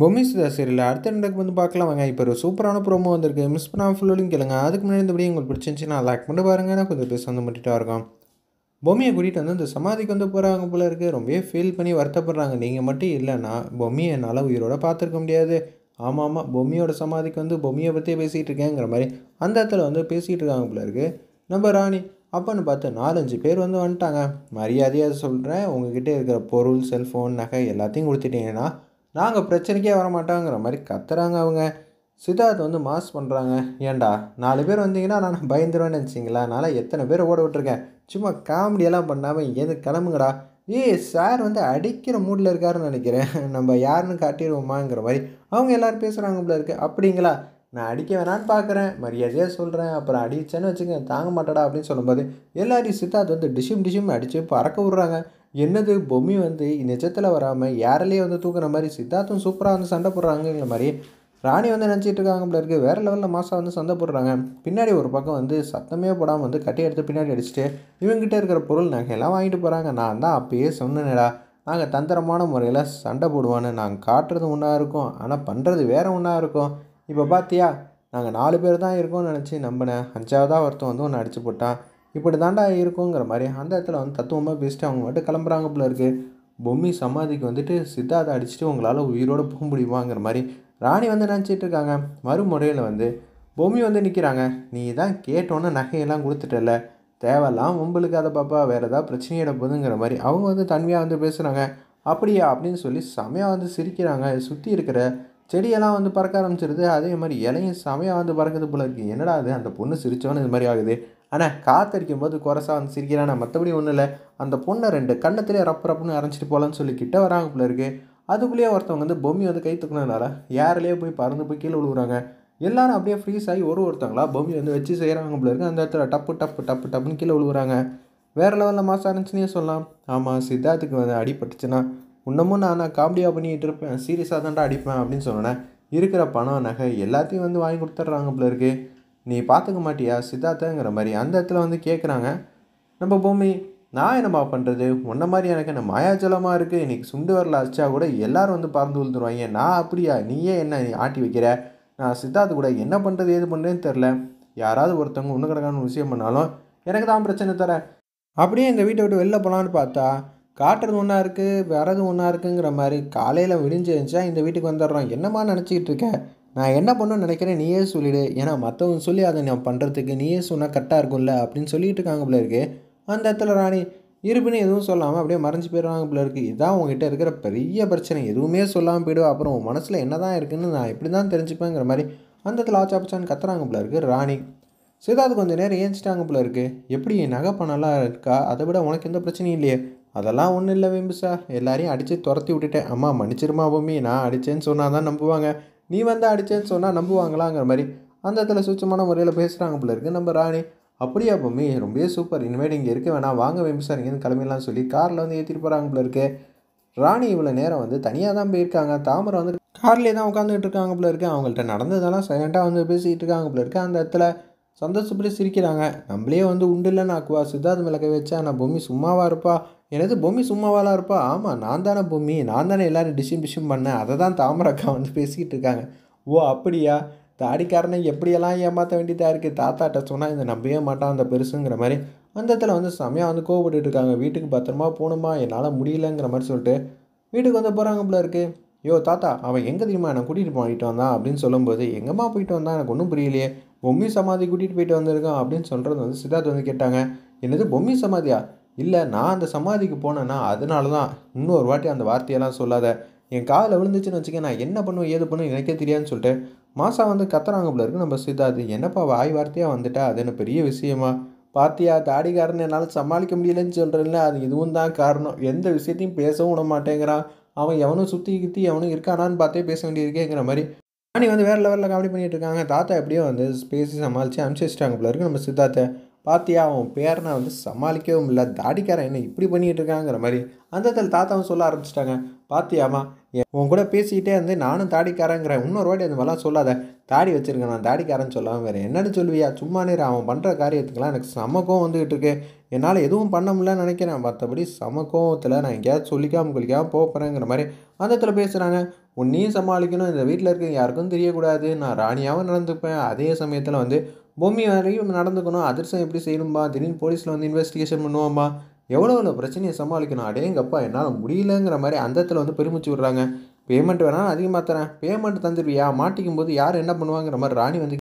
பொம்மி சுதா இல்லை அடுத்த நடக்கு வந்து பார்க்கலாம் வாங்க இப்போ ஒரு சூப்பரான ப்ரோமோ வந்திருக்கு மிஸ் பண்ணாமல் ஃபுல்லோடையும் கேளுங்க அதுக்கு முன்னாடி இந்தபடி உங்களுக்கு பிடிச்சிருந்துச்சுன்னா லைக் பண்ணி பாருங்க நான் கொஞ்சம் பேச வந்து மட்டும் இருக்கும் பொம்மியை கூட்டிகிட்டு வந்து இந்த சமாதிக்கு வந்து போகிறாங்க போல இருக்குது ரொம்பவே ஃபீல் பண்ணி வருத்தப்படுறாங்க நீங்கள் மட்டும் இல்லைன்னா பொம்மியை என்னால் உயிரோட பார்த்துருக்க முடியாது ஆமாம் ஆமாம் பொம்மியோட சமாதிக்கு வந்து பொம்மியை பற்றியே பேசிகிட்டு இருக்கேங்கிற மாதிரி அந்த இடத்துல வந்து பேசிகிட்டு இருக்காங்க போல இருக்குது நம்ம ராணி அப்போன்னு பார்த்து நாலஞ்சு பேர் வந்து வந்துட்டாங்க மரியாதையாக சொல்கிறேன் உங்ககிட்ட இருக்கிற பொருள் செல்ஃபோன் நகை எல்லாத்தையும் கொடுத்துட்டீங்கன்னா நாங்கள் பிரச்சனைக்கே வர மாட்டோங்கிற மாதிரி கத்துறாங்க அவங்க சித்தார்த் வந்து மாஸ் பண்ணுறாங்க ஏண்டா நாலு பேர் வந்தீங்கன்னா நான் பயந்துருவேன்னு நினச்சிங்களா அதனால் எத்தனை பேர் ஓட விட்டுருக்கேன் சும்மா காமெடியெல்லாம் பண்ணாமல் இங்கேருந்து கிளம்புங்கடா ஏய் சார் வந்து அடிக்கிற மூடில் இருக்காருன்னு நினைக்கிறேன் நம்ம யாருன்னு காட்டிடுவோமாங்கிற மாதிரி அவங்க எல்லோரும் பேசுகிறாங்க போல இருக்குது அப்படிங்களா நான் அடிக்க வேணான்னு பார்க்குறேன் மரியாதையாக சொல்கிறேன் அப்புறம் அடிச்சேன்னு வச்சுக்க தாங்க மாட்டடா அப்படின்னு சொல்லும்போது எல்லாரையும் சித்தார்த் வந்து டிஷும் டிஷும் அடித்து பறக்க விட்றாங்க என்னது பொம்மி வந்து நிஜத்தில் வராமல் யாரிலேயே வந்து தூக்குற மாதிரி சித்தார்த்தும் சூப்பராக வந்து சண்டை போடுறாங்கங்கிற மாதிரி ராணி வந்து நினச்சிட்டு இருக்காங்க போல இருக்குது வேறு லெவலில் மாதம் வந்து சந்தை போடுறாங்க பின்னாடி ஒரு பக்கம் வந்து சத்தமே போடாமல் வந்து கட்டி எடுத்து பின்னாடி அடிச்சுட்டு இவங்ககிட்ட இருக்கிற பொருள் நகையெல்லாம் வாங்கிட்டு போகிறாங்க நான் தான் அப்போயே சொன்னேனடா நாங்கள் தந்திரமான முறையில் சண்டை போடுவானு நாங்கள் காட்டுறது ஒன்றா இருக்கும் ஆனால் பண்ணுறது வேறு ஒன்றா இருக்கும் இப்போ பார்த்தியா நாங்கள் நாலு பேர் தான் இருக்கோம்னு நினச்சி நம்பினேன் அஞ்சாவதாக ஒருத்தன் வந்து ஒன்று அடிச்சு போட்டான் இப்படி தாண்டா இருக்குங்கிற மாதிரி அந்த இடத்துல வந்து தத்துவமாக பேசிட்டு அவங்க மட்டும் கிளம்புறாங்க போல இருக்குது பொம்மி சமாதிக்கு வந்துட்டு சித்தார்த்தை அடிச்சுட்டு உங்களால் உயிரோடு போக முடியுமாங்கிற மாதிரி ராணி வந்து நினச்சிட்டு இருக்காங்க மறுமுறையில் வந்து பொம்மி வந்து நிற்கிறாங்க நீ தான் கேட்டோன்னே நகையெல்லாம் கொடுத்துட்டல தேவையெல்லாம் உங்களுக்கு அதை பாப்பா வேறு ஏதாவது பிரச்சனையிட போதுங்கிற மாதிரி அவங்க வந்து தன்மையாக வந்து பேசுகிறாங்க அப்படியா அப்படின்னு சொல்லி சமையாக வந்து சிரிக்கிறாங்க சுற்றி இருக்கிற செடியெல்லாம் வந்து பறக்க ஆரம்பிச்சிருது அதே மாதிரி இலையும் செமையாக வந்து பறக்கிறது போல இருக்குது என்னடா அது அந்த பொண்ணு சிரித்தோன்னு இது மாதிரி ஆகுது ஆனால் காத்தடிக்கும் போது குறைசா வந்து சிரிக்கிறானா மற்றபடி ஒன்றும் இல்லை அந்த பொண்ணை ரெண்டு கண்ணத்திலே ரப்பு ரப்புன்னு அரைஞ்சிட்டு போகலான்னு சொல்லி கிட்ட வராங்க போல இருக்குது அதுக்குள்ளேயே ஒருத்தவங்க வந்து பொம்மி வந்து கை தூக்குனதுனால யாரிலேயே போய் பறந்து போய் கீழே விழுவுறாங்க எல்லாரும் அப்படியே ஃப்ரீஸ் ஆகி ஒரு ஒருத்தவங்களா பொம்மி வந்து வச்சு செய்கிறாங்க போல இருக்குது அந்த இடத்துல டப்பு டப்பு டப்பு டப்புன்னு கீழே விழுவுறாங்க வேறு லெவலில் மாதம் இருந்துச்சுன்னே சொல்லலாம் ஆமாம் சித்தார்த்துக்கு வந்து அடிப்பட்டுச்சுன்னா இன்னமும் நான் காமெடியாக பண்ணிகிட்டு இருப்பேன் சீரியஸாக தான்டா அடிப்பேன் அப்படின்னு சொன்னேன் இருக்கிற பணம் நகை எல்லாத்தையும் வந்து வாங்கி கொடுத்துட்றாங்க போல இருக்குது நீ பார்த்துக்க மாட்டியா சித்தார்த்தங்கிற மாதிரி அந்த இடத்துல வந்து கேட்குறாங்க நம்ம பூமி நான் என்னம்மா பண்ணுறது உன்ன மாதிரி எனக்கு என்ன மாயாஜலமாக இருக்குது இன்றைக்கி சுண்டு வரல அச்சா கூட எல்லோரும் வந்து பறந்து விழுந்துருவாங்க நான் அப்படியா நீயே என்ன ஆட்டி வைக்கிற நான் சித்தார்த்து கூட என்ன பண்ணுறது ஏது பண்ணுறதுன்னு தெரில யாராவது ஒருத்தவங்க ஒன்று கிடக்கான விஷயம் பண்ணாலும் எனக்கு தான் பிரச்சனை தர அப்படியே எங்கள் வீட்டை விட்டு வெளில போகலான்னு பார்த்தா காட்டுறது ஒன்றா இருக்குது வரது ஒன்றா இருக்குங்கிற மாதிரி காலையில் விடிஞ்சு இந்த வீட்டுக்கு வந்துடுறோம் என்னம்மா நினச்சிக்கிட்டு இருக்கேன் நான் என்ன பண்ணணும்னு நினைக்கிறேன் நீயே சொல்லிடு ஏன்னா மற்றவங்க சொல்லி அதை நான் பண்ணுறதுக்கு நீயே சொன்னால் கரெக்டாக இருக்கும்ல அப்படின்னு சொல்லிட்டு இருக்காங்க பிள்ளை இருக்கு அந்த இடத்துல ராணி இருப்பினு எதுவும் சொல்லாமல் அப்படியே மறைஞ்சு போயிடுவாங்க பிள்ளை இருக்குது இதுதான் உங்ககிட்ட இருக்கிற பெரிய பிரச்சனை எதுவுமே சொல்லாமல் போயிடுவோம் அப்புறம் உன் மனசில் என்ன தான் இருக்குதுன்னு நான் இப்படி தான் தெரிஞ்சுப்பேங்கிற மாதிரி அந்த இடத்துல ஆச்சா ஆச்சாப்பிச்சான்னு கத்துறாங்க பிள்ளை இருக்குது ராணி சிதாது கொஞ்சம் நேரம் ஏஞ்சிட்டாங்க பிள்ளை இருக்குது எப்படி நகை பண்ணலாம் இருக்கா அதை விட உனக்கு எந்த பிரச்சனையும் இல்லையே அதெல்லாம் ஒன்றும் இல்லை வேம்பு சார் எல்லாரையும் அடித்து துரத்தி விட்டுட்டேன் அம்மா மன்னிச்சிருமா பூமி நான் அடித்தேன்னு சொன்னால் தான் நம்புவாங்க நீ வந்து அடித்தேன்னு சொன்னால் நம்புவாங்களாங்கிற மாதிரி அந்த இடத்துல சுச்சமான முறையில் பேசுகிறாங்க போல இருக்குது நம்ம ராணி அப்படியா பொம்மி ரொம்பவே சூப்பர் இனிமேட் இங்கே இருக்க வேணாம் வாங்க விம்சார் இங்கேருந்து கிளம்பிடலாம் சொல்லி காரில் வந்து ஏற்றிட்டு போகிறாங்க போல இருக்கு ராணி இவ்வளோ நேரம் வந்து தனியாக தான் போயிருக்காங்க தாமரை வந்து கார்லேயே தான் உட்காந்துட்டு இருக்காங்க போல இருக்கு அவங்கள்ட்ட நடந்ததெல்லாம் சைலண்ட்டாக வந்து பேசிக்கிட்டு இருக்காங்க போல இருக்கு அந்த இடத்துல சந்தோஷப்படி சிரிக்கிறாங்க நம்மளே வந்து உண்டு இல்லைன்னு ஆக்குவா சித்தார்த்த மிளக வச்சா நான் பொம்மி சும்மாவாக இருப்பா எனது பொம்மி சும்மாவாலாம் இருப்பா ஆமாம் நான் தானே பொம்மி நான் தானே எல்லோரும் டிஷ்ஷும் பிஷ்ஷும் பண்ணேன் அதை தான் தாமரக்கா வந்து பேசிக்கிட்டு இருக்காங்க ஓ அப்படியா தாடிக்காரனை எப்படியெல்லாம் ஏமாற்ற வேண்டியதாக இருக்குது தாத்தாட்ட சொன்னால் இதை நம்பவே மாட்டான் அந்த பெருசுங்கிற மாதிரி அந்த இடத்துல வந்து செம்மையாக வந்து கோவப்பட்டுருக்காங்க இருக்காங்க வீட்டுக்கு பத்திரமா போகணுமா என்னால் முடியலங்கிற மாதிரி சொல்லிட்டு வீட்டுக்கு வந்து போகிறாங்க போல இருக்குது யோ தாத்தா அவன் எங்கே தெரியுமா நான் கூட்டிகிட்டு போயிட்டு வந்தான் அப்படின்னு சொல்லும்போது எங்கேம்மா போயிட்டு வந்தான் எனக்கு ஒன்றும் புரியலையே பொம்மி சமாதி கூட்டிகிட்டு போயிட்டு வந்திருக்கான் அப்படின்னு சொல்கிறது வந்து சித்தார்த் வந்து கேட்டாங்க என்னது பொம்மி சமாதியா இல்லை நான் அந்த சமாதிக்கு போனேன்னா அதனால தான் இன்னொரு வாட்டி அந்த வார்த்தையெல்லாம் சொல்லாத என் காதில் விழுந்துச்சுன்னு வச்சுக்க நான் என்ன பண்ணுவேன் ஏது பண்ணுவேன் எனக்கே தெரியாதுன்னு சொல்லிட்டு மாசா வந்து கத்துறாங்க போல இருக்கு நம்ம சித்தார்த்து என்னப்பா வாய் வார்த்தையாக வந்துட்டா அது என்ன பெரிய விஷயமா பார்த்தியா தாடிக்காரன் என்னால் சமாளிக்க முடியலன்னு சொல்கிறேன்ல அது இதுவும் தான் காரணம் எந்த விஷயத்தையும் பேசவும் விட மாட்டேங்கிறான் அவன் எவனும் சுற்றி கித்தி எவனும் இருக்கானான்னு பார்த்தே பேச வேண்டியிருக்கேங்கிற மாதிரி ராணி வந்து வேறு லெவலில் காமெடி பண்ணிகிட்டு இருக்காங்க தாத்தா எப்படியோ வந்து பேசி சமாளித்து அனுப்பிச்சி வச்சிட்டாங்க போல இருக்குது நம்ம சித்தாத்த பார்த்தியா அவன் பேரனை வந்து சமாளிக்கவும் இல்லை தாடிக்காரன் என்ன இப்படி பண்ணிகிட்டு இருக்காங்கிற மாதிரி அந்த இடத்துல தாத்தாவும் சொல்ல ஆரம்பிச்சிட்டாங்க பார்த்தியாமா உன் கூட பேசிக்கிட்டே இருந்து நானும் தாடிக்காரங்கிறேன் இன்னொரு வாட்டி அந்த மாதிரிலாம் சொல்லாத தாடி வச்சுருக்கேன் நான் தாடிக்காரன்னு சொல்லாமல் வேறு என்னென்னு சொல்லுவியா சும்மா நேரம் அவன் பண்ணுற காரியத்துக்கெல்லாம் எனக்கு சமக்கம் வந்துகிட்டு இருக்கு என்னால் எதுவும் பண்ண முடியலன்னு நினைக்கிறேன் மற்றபடி சமக்கோவத்தில் நான் எங்கேயாவது சொல்லிக்காமல் குளிக்காமல் போகிறேங்கிற மாதிரி அந்த இடத்துல பேசுகிறாங்க உன்னையும் சமாளிக்கணும் இந்த வீட்டில் இருக்க யாருக்கும் தெரியக்கூடாது நான் ராணியாகவும் நடந்துப்பேன் அதே சமயத்தில் வந்து பூமி வரையும் நடந்துக்கணும் அதிர்ஷம் எப்படி செய்யணும்பா திடீர்னு போலீஸில் வந்து இன்வெஸ்டிகேஷன் பண்ணுவோம்மா எவ்வளோ எவ்வளோ பிரச்சனையை சமாளிக்கணும் அடேங்கப்பா என்னால் முடியலங்கிற மாதிரி அந்தத்தில் வந்து பெருமிச்சு விட்றாங்க பேமெண்ட் வேணால் அதிகமாக தரேன் பேமெண்ட் தந்துடுவியா மாட்டிக்கும் போது யார் என்ன பண்ணுவாங்கிற மாதிரி ராணி வந்து